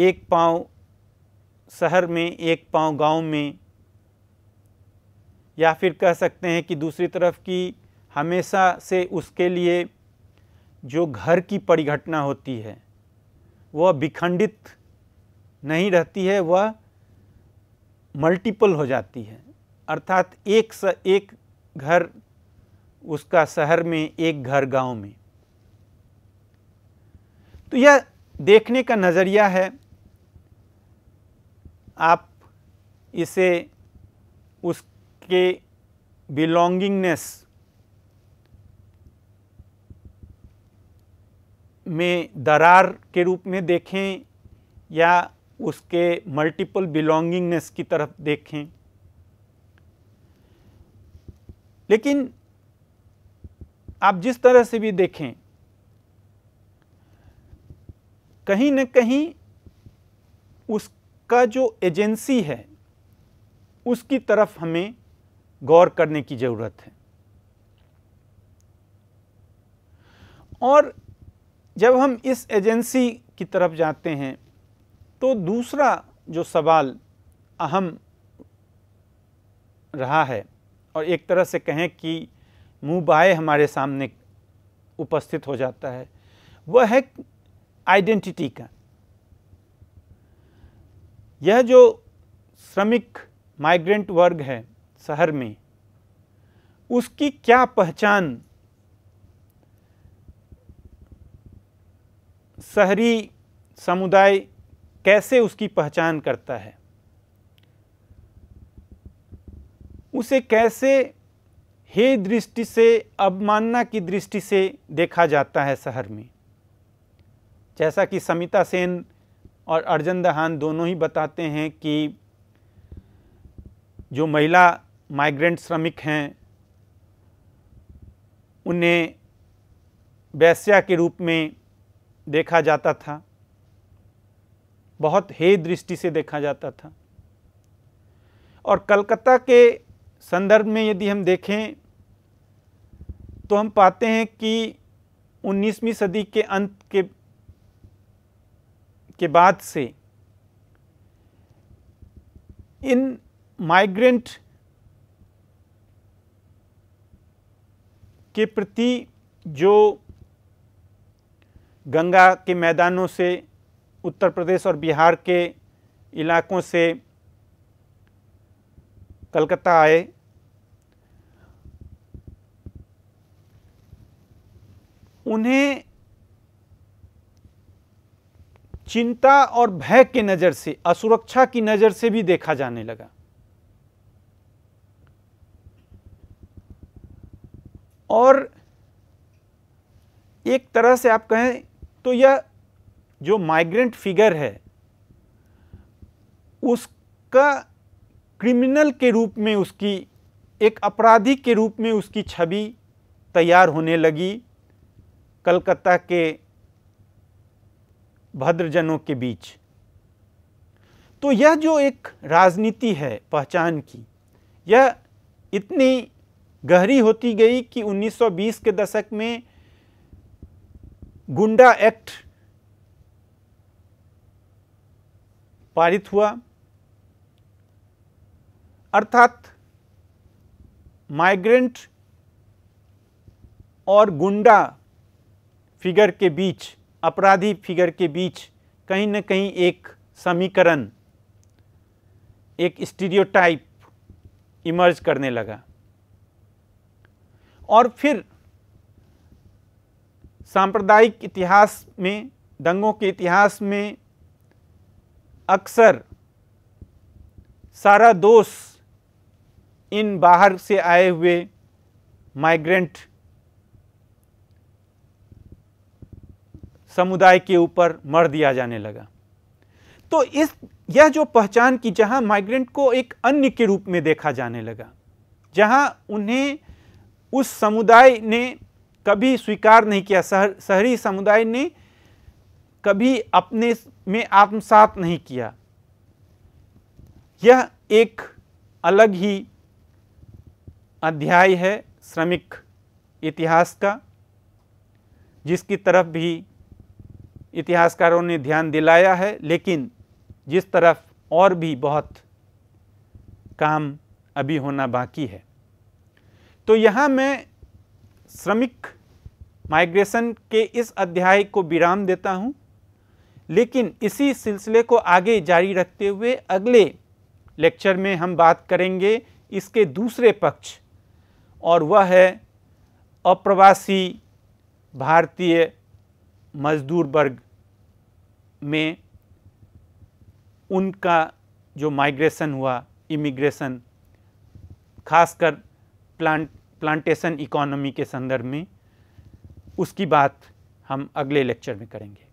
एक पाँव शहर में एक पाँव गांव में या फिर कह सकते हैं कि दूसरी तरफ की हमेशा से उसके लिए जो घर की परिघटना होती है वह विखंडित नहीं रहती है वह मल्टीपल हो जाती है अर्थात एक स एक घर उसका शहर में एक घर गांव में तो यह देखने का नज़रिया है आप इसे उसके बिलोंगिंगनेस में दरार के रूप में देखें या उसके मल्टीपल बिलोंगिंगनेस की तरफ देखें लेकिन आप जिस तरह से भी देखें कहीं न कहीं उस का जो एजेंसी है उसकी तरफ हमें गौर करने की ज़रूरत है और जब हम इस एजेंसी की तरफ जाते हैं तो दूसरा जो सवाल अहम रहा है और एक तरह से कहें कि मुँह बाय हमारे सामने उपस्थित हो जाता है वह है आइडेंटिटी का यह जो श्रमिक माइग्रेंट वर्ग है शहर में उसकी क्या पहचान शहरी समुदाय कैसे उसकी पहचान करता है उसे कैसे हे दृष्टि से अवमानना की दृष्टि से देखा जाता है शहर में जैसा कि समिता सेन और अर्जन दहान दोनों ही बताते हैं कि जो महिला माइग्रेंट श्रमिक हैं उन्हें वैश्या के रूप में देखा जाता था बहुत हे दृष्टि से देखा जाता था और कलकत्ता के संदर्भ में यदि हम देखें तो हम पाते हैं कि 19वीं सदी के अंत के के बाद से इन माइग्रेंट के प्रति जो गंगा के मैदानों से उत्तर प्रदेश और बिहार के इलाकों से कलकत्ता आए उन्हें चिंता और भय के नज़र से असुरक्षा की नज़र से भी देखा जाने लगा और एक तरह से आप कहें तो यह जो माइग्रेंट फिगर है उसका क्रिमिनल के रूप में उसकी एक अपराधी के रूप में उसकी छवि तैयार होने लगी कलकत्ता के भद्रजनों के बीच तो यह जो एक राजनीति है पहचान की यह इतनी गहरी होती गई कि 1920 के दशक में गुंडा एक्ट पारित हुआ अर्थात माइग्रेंट और गुंडा फिगर के बीच अपराधी फिगर के बीच कहीं ना कहीं एक समीकरण एक स्टीरियोटाइप इमर्ज करने लगा और फिर सांप्रदायिक इतिहास में दंगों के इतिहास में अक्सर सारा दोष इन बाहर से आए हुए माइग्रेंट समुदाय के ऊपर मर दिया जाने लगा तो इस यह जो पहचान की जहां माइग्रेंट को एक अन्य के रूप में देखा जाने लगा जहां उन्हें उस समुदाय ने कभी स्वीकार नहीं किया शहर शहरी समुदाय ने कभी अपने में आत्मसात नहीं किया यह एक अलग ही अध्याय है श्रमिक इतिहास का जिसकी तरफ भी इतिहासकारों ने ध्यान दिलाया है लेकिन जिस तरफ और भी बहुत काम अभी होना बाकी है तो यहाँ मैं श्रमिक माइग्रेशन के इस अध्याय को विराम देता हूँ लेकिन इसी सिलसिले को आगे जारी रखते हुए अगले लेक्चर में हम बात करेंगे इसके दूसरे पक्ष और वह है अप्रवासी भारतीय मज़दूर वर्ग में उनका जो माइग्रेशन हुआ इमिग्रेशन खासकर प्लांट प्लांटेशन इकोनॉमी के संदर्भ में उसकी बात हम अगले लेक्चर में करेंगे